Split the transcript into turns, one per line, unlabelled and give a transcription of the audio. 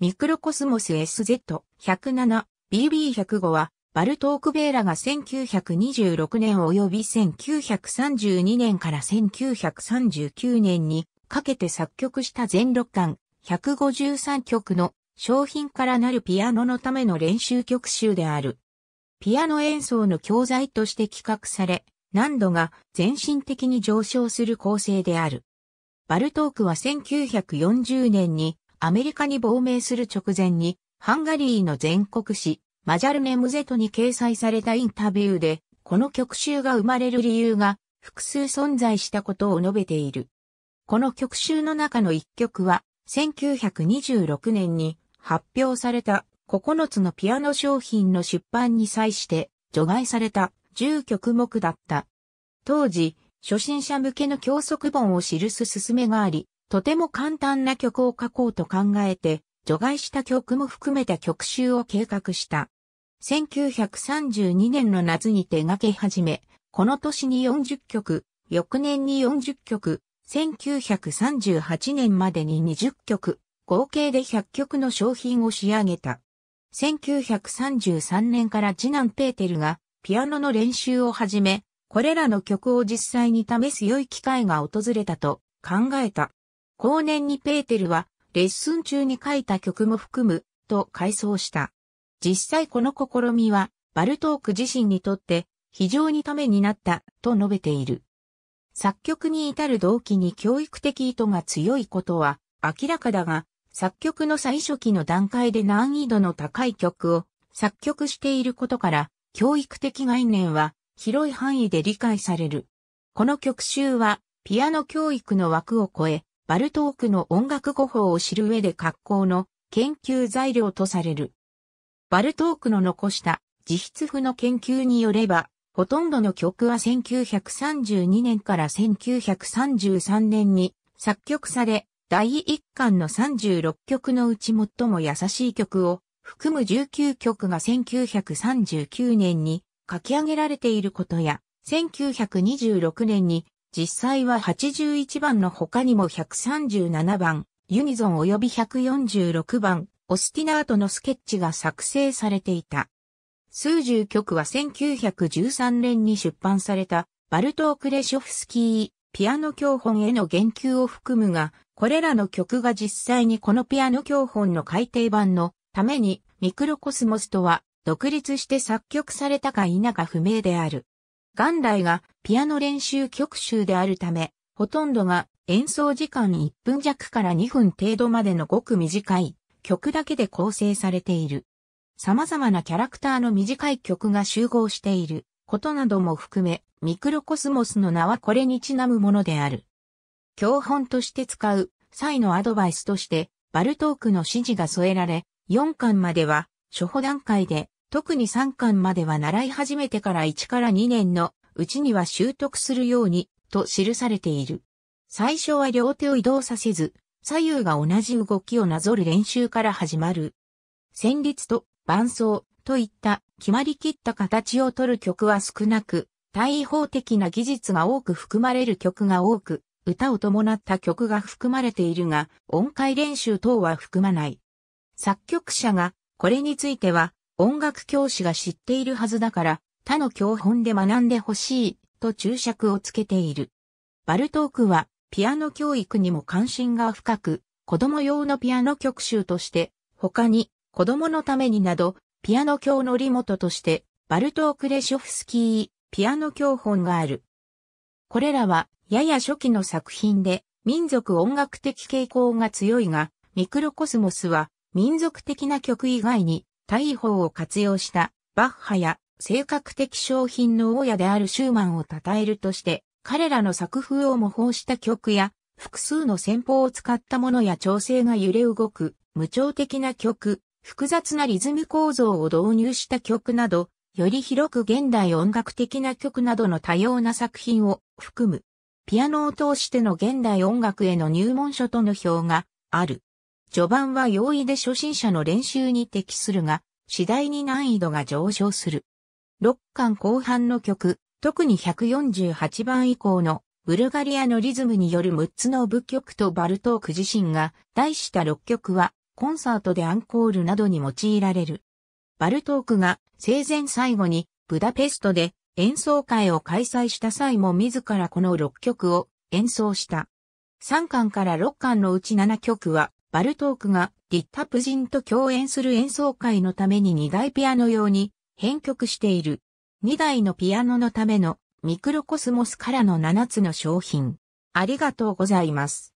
ミクロコスモス SZ107BB105 は、バルトークベーラが1926年及び1932年から1939年にかけて作曲した全6巻153曲の商品からなるピアノのための練習曲集である。ピアノ演奏の教材として企画され、難度が全身的に上昇する構成である。バルトークは1940年にアメリカに亡命する直前に、ハンガリーの全国誌、マジャルネ・ムゼトに掲載されたインタビューで、この曲集が生まれる理由が複数存在したことを述べている。この曲集の中の一曲は、1926年に発表された9つのピアノ商品の出版に際して除外された10曲目だった。当時、初心者向けの教則本を記す勧めがあり、とても簡単な曲を書こうと考えて、除外した曲も含めた曲集を計画した。1932年の夏に手掛け始め、この年に40曲、翌年に40曲、1938年までに20曲、合計で100曲の商品を仕上げた。1933年から次男ペーテルがピアノの練習を始め、これらの曲を実際に試す良い機会が訪れたと考えた。後年にペーテルは、レッスン中に書いた曲も含む、と回想した。実際この試みは、バルトーク自身にとって非常にためになった、と述べている。作曲に至る動機に教育的意図が強いことは明らかだが、作曲の最初期の段階で難易度の高い曲を作曲していることから、教育的概念は広い範囲で理解される。この曲集は、ピアノ教育の枠を超え、バルトークの音楽語法を知る上で格好の研究材料とされる。バルトークの残した自筆譜の研究によれば、ほとんどの曲は1932年から1933年に作曲され、第1巻の36曲のうち最も優しい曲を含む19曲が1939年に書き上げられていることや、1926年に実際は81番の他にも137番、ユニゾン及び146番、オスティナートのスケッチが作成されていた。数十曲は1913年に出版された、バルトー・クレショフスキー、ピアノ教本への言及を含むが、これらの曲が実際にこのピアノ教本の改訂版のために、ミクロコスモスとは独立して作曲されたか否か不明である。元来がピアノ練習曲集であるため、ほとんどが演奏時間1分弱から2分程度までのごく短い曲だけで構成されている。様々なキャラクターの短い曲が集合していることなども含め、ミクロコスモスの名はこれにちなむものである。教本として使う際のアドバイスとして、バルトークの指示が添えられ、4巻までは初歩段階で特に3巻までは習い始めてから1から2年のうちには習得するようにと記されている。最初は両手を移動させず、左右が同じ動きをなぞる練習から始まる。旋律と伴奏といった決まりきった形をとる曲は少なく、対法的な技術が多く含まれる曲が多く、歌を伴った曲が含まれているが、音階練習等は含まない。作曲者がこれについては、音楽教師が知っているはずだから、他の教本で学んでほしい、と注釈をつけている。バルトークは、ピアノ教育にも関心が深く、子供用のピアノ曲集として、他に、子供のためになど、ピアノ教のリモトとして、バルトーク・レショフスキー、ピアノ教本がある。これらは、やや初期の作品で、民族音楽的傾向が強いが、ミクロコスモスは、民族的な曲以外に、大砲を活用したバッハや性格的商品の大家であるシューマンを称えるとして、彼らの作風を模倣した曲や、複数の戦法を使ったものや調整が揺れ動く、無調的な曲、複雑なリズム構造を導入した曲など、より広く現代音楽的な曲などの多様な作品を含む、ピアノを通しての現代音楽への入門書との表がある。序盤は容易で初心者の練習に適するが、次第に難易度が上昇する。6巻後半の曲、特に148番以降のブルガリアのリズムによる6つの部曲とバルトーク自身が題した6曲はコンサートでアンコールなどに用いられる。バルトークが生前最後にブダペストで演奏会を開催した際も自らこの6曲を演奏した。3巻から6巻のうち7曲はバルトークがリッタプジンと共演する演奏会のために2台ピアノ用に編曲している。2台のピアノのためのミクロコスモスからの7つの商品。ありがとうございます。